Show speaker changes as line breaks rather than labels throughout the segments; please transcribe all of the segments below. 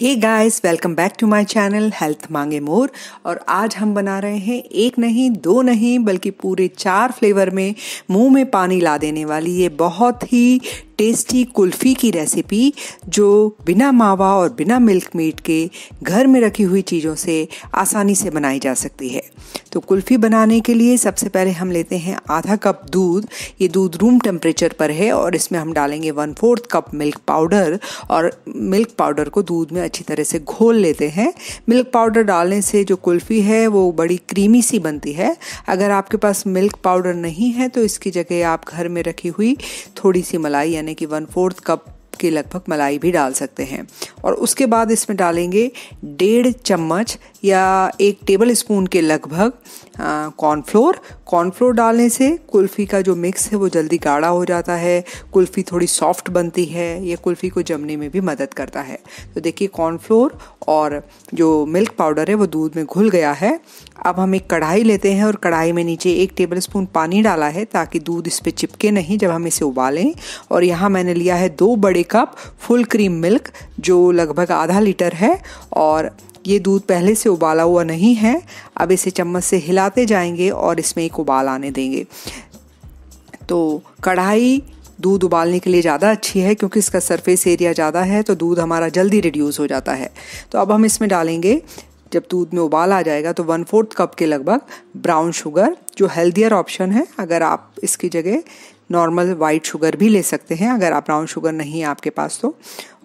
hey guys welcome back to my channel health Maange more और आज हम बना रहे हैं एक नहीं दो नहीं बल्कि पूरे चार फ्लेवर में मुंह में पानी ला देने वाली ये बहुत ही टेस्टी कुल्फ़ी की रेसिपी जो बिना मावा और बिना मिल्क मीट के घर में रखी हुई चीज़ों से आसानी से बनाई जा सकती है तो कुल्फ़ी बनाने के लिए सबसे पहले हम लेते हैं आधा कप दूध ये दूध रूम टेम्परेचर पर है और इसमें हम डालेंगे one fourth cup milk powder और मिल्क पाउडर को दूध में अच्छी तरह से घोल लेते हैं मिल्क पाउडर डालने से जो कुल्फ़ी है वो बड़ी क्रीमी सी बनती है अगर आपके पास मिल्क पाउडर नहीं है तो इसकी जगह आप घर में रखी हुई थोड़ी सी मलाई यानी यानी कि वन फोर्थ कप के लगभग मलाई भी डाल सकते हैं और उसके बाद इसमें डालेंगे डेढ़ चम्मच या एक टेबल स्पून के लगभग कॉर्नफ्लोर कॉर्नफ्लोर डालने से कुल्फ़ी का जो मिक्स है वो जल्दी गाढ़ा हो जाता है कुल्फ़ी थोड़ी सॉफ्ट बनती है ये कुल्फ़ी को जमने में भी मदद करता है तो देखिए कॉर्नफ्लोर और जो मिल्क पाउडर है वो दूध में घुल गया है अब हम एक कढ़ाई लेते हैं और कढ़ाई में नीचे एक टेबल स्पून पानी डाला है ताकि दूध इस पर चिपके नहीं जब हम इसे उबालें और यहाँ मैंने लिया है दो बड़े कप फुल क्रीम मिल्क जो लगभग आधा लीटर है और ये दूध पहले से उबाला हुआ नहीं है अब इसे चम्मच से हिलाते जाएंगे और इसमें एक उबाल आने देंगे तो कढ़ाई दूध उबालने के लिए ज़्यादा अच्छी है क्योंकि इसका सरफेस एरिया ज़्यादा है तो दूध हमारा जल्दी रिड्यूस हो जाता है तो अब हम इसमें डालेंगे जब दूध में उबाल आ जाएगा तो वन फोर्थ कप के लगभग ब्राउन शुगर जो हेल्दियर ऑप्शन है अगर आप इसकी जगह नॉर्मल वाइट शुगर भी ले सकते हैं अगर आप ब्राउन शुगर नहीं है आपके पास तो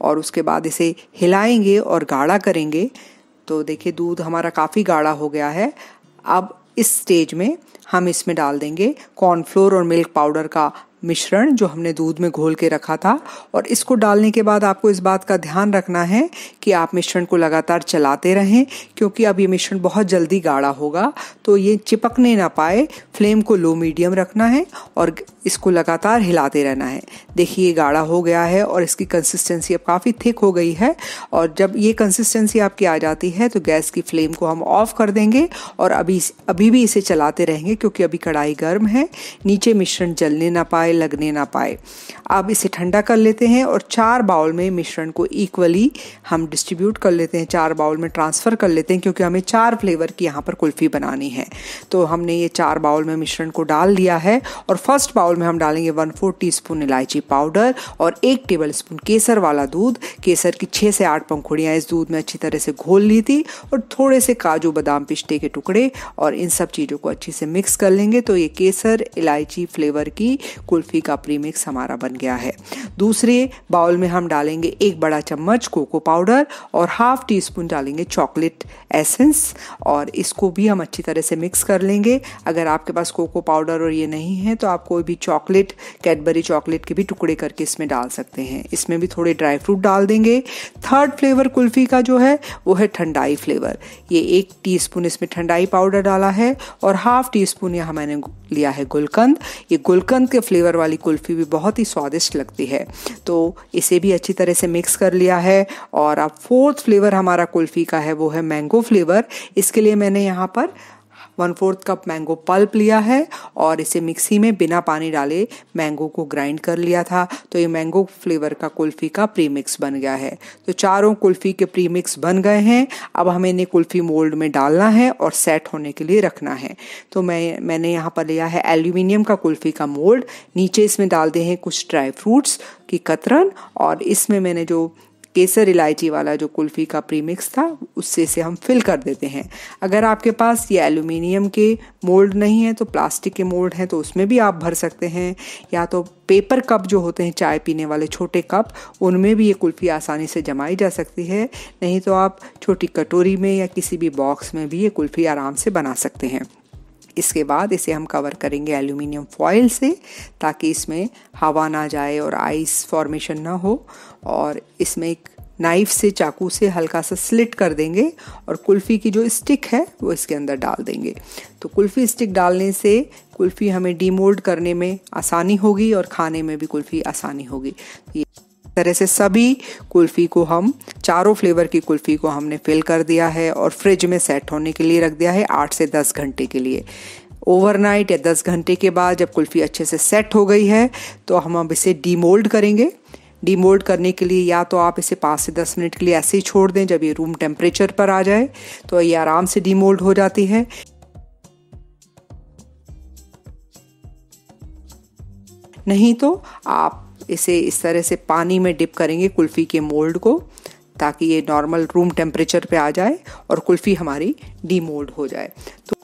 और उसके बाद इसे हिलाएंगे और गाढ़ा करेंगे तो देखिए दूध हमारा काफ़ी गाढ़ा हो गया है अब इस स्टेज में हम इसमें डाल देंगे कॉर्नफ्लोर और मिल्क पाउडर का मिश्रण जो हमने दूध में घोल के रखा था और इसको डालने के बाद आपको इस बात का ध्यान रखना है कि आप मिश्रण को लगातार चलाते रहें क्योंकि अब ये मिश्रण बहुत जल्दी गाढ़ा होगा तो ये चिपकने ना पाए फ्लेम को लो मीडियम रखना है और इसको लगातार हिलाते रहना है देखिए ये गाढ़ा हो गया है और इसकी कंसिस्टेंसी अब काफ़ी थिक हो गई है और जब ये कंसिस्टेंसी आपकी आ जाती है तो गैस की फ्लेम को हम ऑफ कर देंगे और अभी अभी भी इसे चलाते रहेंगे क्योंकि अभी कढ़ाई गर्म है नीचे मिश्रण जलने ना पाए लगने ना पाए अब इसे ठंडा कर लेते हैं और चार बाउल में मिश्रण को इक्वली हम डिस्ट्रीब्यूट कर लेते हैं चार बाउल में ट्रांसफ़र कर लेते हैं क्योंकि हमें चार फ्लेवर की यहाँ पर कुल्फ़ी बनानी है तो हमने ये चार बाउल में मिश्रण को डाल दिया है और फर्स्ट बाउल में हम डालेंगे वन फोर टी इलायची पाउडर और एक टेबल स्पून केसर वाला दूध केसर की छः से आठ पंखुड़ियाँ इस दूध में अच्छी तरह से घोल ली थी और थोड़े से काजू बादाम पिस्ते के टुकड़े और इन सब चीज़ों को अच्छे से मिक्स कर लेंगे तो ये केसर इलायची फ्लेवर की कुल कुल्फ़ी का प्रीमिक्स हमारा बन गया है दूसरे बाउल में हम डालेंगे एक बड़ा चम्मच कोको पाउडर और हाफ टी स्पून डालेंगे चॉकलेट एसेंस और इसको भी हम अच्छी तरह से मिक्स कर लेंगे अगर आपके पास कोको पाउडर और ये नहीं है तो आप कोई भी चॉकलेट कैडबरी चॉकलेट के भी टुकड़े करके इसमें डाल सकते हैं इसमें भी थोड़े ड्राई फ्रूट डाल देंगे थर्ड फ्लेवर कुल्फ़ी का जो है वो है ठंडाई फ्लेवर ये एक स्पून इसमें ठंडाई पाउडर डाला है और हाफ टी स्पून यहाँ मैंने लिया है गुलकंद ये गुलकंद के फ्लेवर शुगर वाली कुल्फ़ी भी बहुत ही स्वादिष्ट लगती है तो इसे भी अच्छी तरह से मिक्स कर लिया है और अब फोर्थ फ्लेवर हमारा कुल्फ़ी का है वो है मैंगो फ्लेवर इसके लिए मैंने यहाँ पर one fourth cup mango pulp लिया है और इसे मिक्सी में बिना पानी डाले मैंगो को ग्राइंड कर लिया था तो ये मैंगो फ्लेवर का कुल्फ़ी का प्रीमिक्स बन गया है तो चारों कुल्फ़ी के प्रीमिक्स बन गए हैं अब हमें इन्हें कुल्फ़ी मोल्ड में डालना है और सेट होने के लिए रखना है तो मैं मैंने यहाँ पर लिया है एल्यूमिनियम का कुल्फ़ी का मोल्ड नीचे इसमें डालते हैं कुछ ड्राई फ्रूट्स की कतरन और इसमें मैंने जो केसर इलायची वाला जो कुल्फ़ी का प्रीमिक्स था उससे से हम फिल कर देते हैं अगर आपके पास ये एल्यूमिनियम के मोल्ड नहीं है तो प्लास्टिक के मोल्ड हैं तो उसमें भी आप भर सकते हैं या तो पेपर कप जो होते हैं चाय पीने वाले छोटे कप उनमें भी ये कुल्फ़ी आसानी से जमाई जा सकती है नहीं तो आप छोटी कटोरी में या किसी भी बॉक्स में भी ये कुल्फ़ी आराम से बना सकते हैं इसके बाद इसे हम कवर करेंगे एल्यूमिनियम फॉयल से ताकि इसमें हवा ना जाए और आइस फॉर्मेशन ना हो और इसमें एक नाइफ से चाकू से हल्का सा स्लिट कर देंगे और कुल्फ़ी की जो स्टिक है वो इसके अंदर डाल देंगे तो कुल्फ़ी स्टिक डालने से कुल्फ़ी हमें डीमोल्ड करने में आसानी होगी और खाने में भी कुल्फ़ी आसानी होगी तो ये तरह से सभी कुल्फ़ी को हम चारों फ्लेवर की कुल्फ़ी को हमने फिल कर दिया है और फ्रिज में सेट होने के लिए रख दिया है आठ से दस घंटे के लिए ओवरनाइट या दस घंटे के बाद जब कुल्फ़ी अच्छे से सेट हो गई है तो हम अब इसे डीमोल्ड करेंगे डीमोल्ड करने के लिए या तो आप इसे पाँच से दस मिनट के लिए ऐसे ही छोड़ दें जब ये रूम टेम्परेचर पर आ जाए तो ये आराम से डीमोल्ड हो जाती है नहीं तो आप इसे इस तरह से पानी में डिप करेंगे कुल्फ़ी के मोल्ड को ताकि ये नॉर्मल रूम टेम्परेचर पे आ जाए और कुल्फ़ी हमारी डीमोल्ड हो जाए तो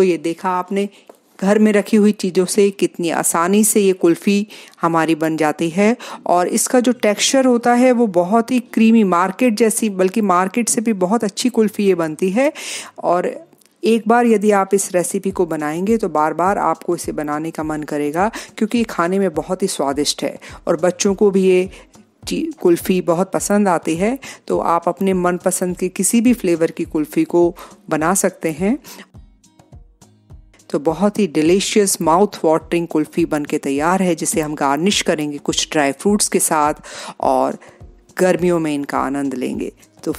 तो ये देखा आपने घर में रखी हुई चीज़ों से कितनी आसानी से ये कुल्फ़ी हमारी बन जाती है और इसका जो टेक्सचर होता है वो बहुत ही क्रीमी मार्केट जैसी बल्कि मार्केट से भी बहुत अच्छी कुल्फ़ी ये बनती है और एक बार यदि आप इस रेसिपी को बनाएंगे तो बार बार आपको इसे बनाने का मन करेगा क्योंकि ये खाने में बहुत ही स्वादिष्ट है और बच्चों को भी ये कुल्फ़ी बहुत पसंद आती है तो आप अपने मनपसंद के किसी भी फ्लेवर की कुल्फ़ी को बना सकते हैं तो बहुत ही डिलीशियस माउथ वाटरिंग कुल्फ़ी बन के तैयार है जिसे हम गार्निश करेंगे कुछ ड्राई फ्रूट्स के साथ और गर्मियों में इनका आनंद लेंगे तो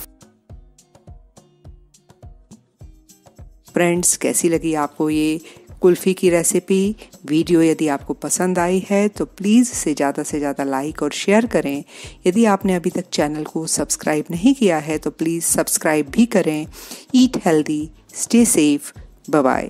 फ्रेंड्स कैसी लगी आपको ये कुल्फ़ी की रेसिपी वीडियो यदि आपको पसंद आई है तो प्लीज़ से ज़्यादा से ज़्यादा लाइक और शेयर करें यदि आपने अभी तक चैनल को सब्सक्राइब नहीं किया है तो प्लीज़ सब्सक्राइब भी करें eat healthy stay safe bye